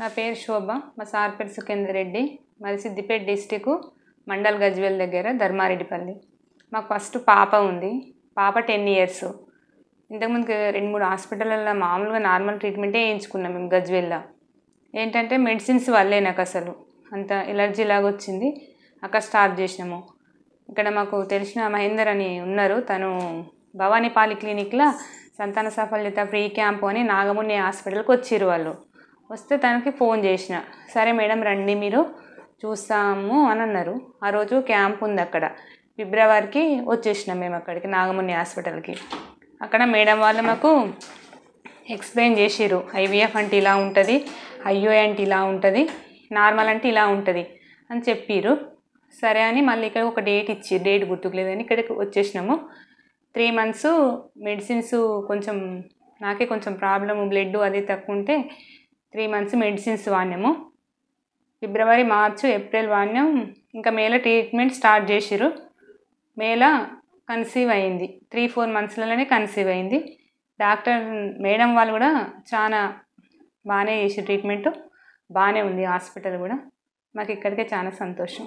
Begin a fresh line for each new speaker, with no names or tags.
నా పేరు శోభ మా సార్ పేరు సుఖేందర్ రెడ్డి మాది సిద్దిపేట డిస్టిక్ మండల్ గజ్వేల్ దగ్గర ధర్మారెడ్డిపల్లి మాకు ఫస్ట్ పాప ఉంది పాప టెన్ ఇయర్స్ ఇంతకుముందు రెండు మూడు హాస్పిటల్లో మామూలుగా నార్మల్ ట్రీట్మెంటే వేయించుకున్నాం మేము గజ్వేల్లో ఏంటంటే మెడిసిన్స్ వల్లే నాకు అసలు అంత ఎలర్జీ లాగా వచ్చింది అక్కడ స్టార్ట్ చేసినాము ఇక్కడ మాకు తెలిసిన మహేందర్ అని ఉన్నారు తను భవానీ క్లినిక్లో సంతాన సాఫల్యత ఫ్రీ క్యాంపు అని నాగముని హాస్పిటల్కి వచ్చిర్రు వాళ్ళు వస్తే తనకి ఫోన్ చేసిన సరే మేడం రండి మీరు చూస్తాము అని అన్నారు ఆ రోజు క్యాంప్ ఉంది అక్కడ ఫిబ్రవరికి వచ్చేసినాం మేము అక్కడికి నాగముని హాస్పిటల్కి అక్కడ మేడం వాళ్ళు మాకు ఎక్స్ప్లెయిన్ చేసిర్రు ఐవీఎఫ్ అంటే ఇలా ఉంటుంది ఐఏ అంటే ఇలా ఉంటుంది నార్మల్ అంటే ఇలా ఉంటుంది అని చెప్పిర్రు సరే అని మళ్ళీ ఇక్కడ ఒక డేట్ ఇచ్చి డేట్ గుర్తుకులేదని ఇక్కడికి వచ్చేసినాము త్రీ మంత్స్ మెడిసిన్స్ కొంచెం నాకే కొంచెం ప్రాబ్లము బ్లడ్ అది తక్కువ ఉంటే త్రీ మంత్స్ మెడిసిన్స్ వాడినాము ఫిబ్రవరి మార్చు ఏప్రిల్ వాడినాం ఇంకా మేలో ట్రీట్మెంట్ స్టార్ట్ చేసిరు మేల కన్సీవ్ అయింది త్రీ ఫోర్ మంత్స్లలోనే కన్సీవ్ అయింది డాక్టర్ మేడం వాళ్ళు కూడా చాలా బాగానే చేసి ట్రీట్మెంట్ బాగానే ఉంది హాస్పిటల్ కూడా మాకు ఇక్కడికే చాలా సంతోషం